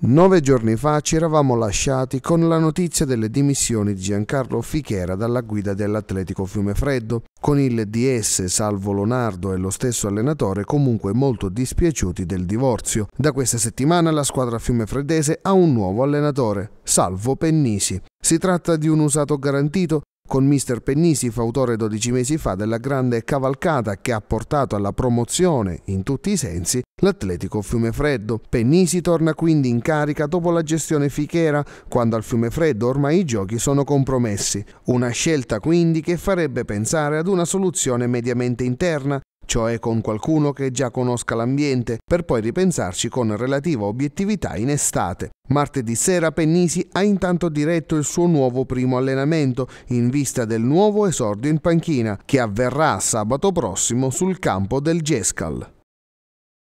Nove giorni fa ci eravamo lasciati con la notizia delle dimissioni di Giancarlo Fichera dalla guida dell'Atletico Fiumefreddo, con il DS Salvo Lonardo e lo stesso allenatore comunque molto dispiaciuti del divorzio. Da questa settimana la squadra fiumefreddese ha un nuovo allenatore, Salvo Pennisi. Si tratta di un usato garantito con Mr. Pennisi, fautore 12 mesi fa della grande cavalcata che ha portato alla promozione, in tutti i sensi, l'Atletico Fiumefreddo. Pennisi torna quindi in carica dopo la gestione Fichera, quando al Fiumefreddo ormai i giochi sono compromessi. Una scelta quindi che farebbe pensare ad una soluzione mediamente interna, cioè con qualcuno che già conosca l'ambiente, per poi ripensarci con relativa obiettività in estate. Martedì sera Pennisi ha intanto diretto il suo nuovo primo allenamento in vista del nuovo esordio in panchina, che avverrà sabato prossimo sul campo del Gescal.